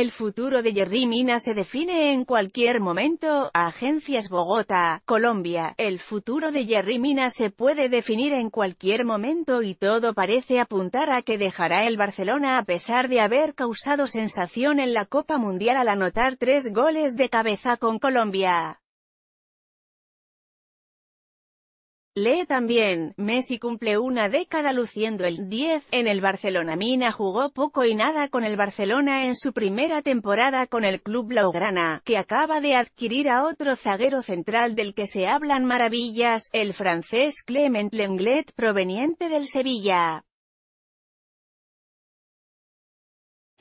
El futuro de Jerry Mina se define en cualquier momento, Agencias Bogotá, Colombia. El futuro de Jerry Mina se puede definir en cualquier momento y todo parece apuntar a que dejará el Barcelona a pesar de haber causado sensación en la Copa Mundial al anotar tres goles de cabeza con Colombia. Lee también, Messi cumple una década luciendo el 10 en el Barcelona. Mina jugó poco y nada con el Barcelona en su primera temporada con el club blaugrana, que acaba de adquirir a otro zaguero central del que se hablan maravillas, el francés Clement Lenglet proveniente del Sevilla.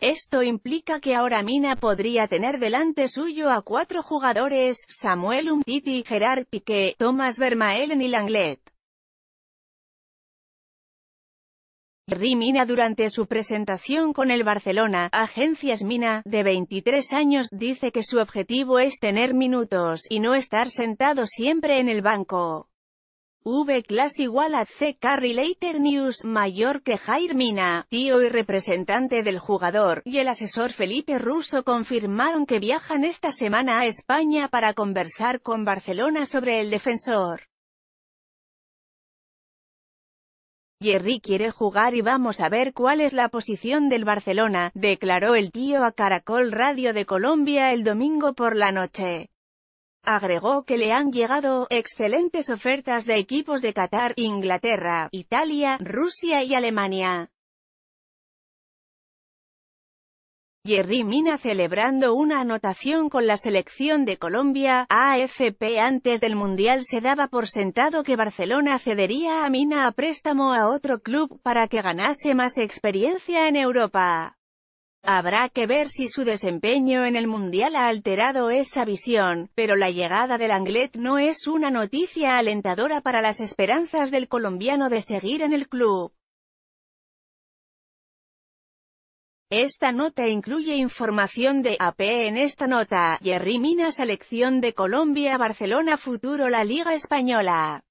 Esto implica que ahora Mina podría tener delante suyo a cuatro jugadores, Samuel Umtiti, Gerard Piqué, Thomas Vermaelen y Langlet. Ri Mina durante su presentación con el Barcelona, Agencias Mina, de 23 años, dice que su objetivo es tener minutos, y no estar sentado siempre en el banco. V class igual a C car news mayor que Jair Mina, tío y representante del jugador, y el asesor Felipe Russo confirmaron que viajan esta semana a España para conversar con Barcelona sobre el defensor. Jerry quiere jugar y vamos a ver cuál es la posición del Barcelona, declaró el tío a Caracol Radio de Colombia el domingo por la noche. Agregó que le han llegado excelentes ofertas de equipos de Qatar, Inglaterra, Italia, Rusia y Alemania. Jerry Mina celebrando una anotación con la selección de Colombia, AFP antes del Mundial se daba por sentado que Barcelona cedería a Mina a préstamo a otro club para que ganase más experiencia en Europa. Habrá que ver si su desempeño en el Mundial ha alterado esa visión, pero la llegada del Anglet no es una noticia alentadora para las esperanzas del colombiano de seguir en el club. Esta nota incluye información de AP e en esta nota, Jerry Mina Selección de Colombia Barcelona Futuro La Liga Española.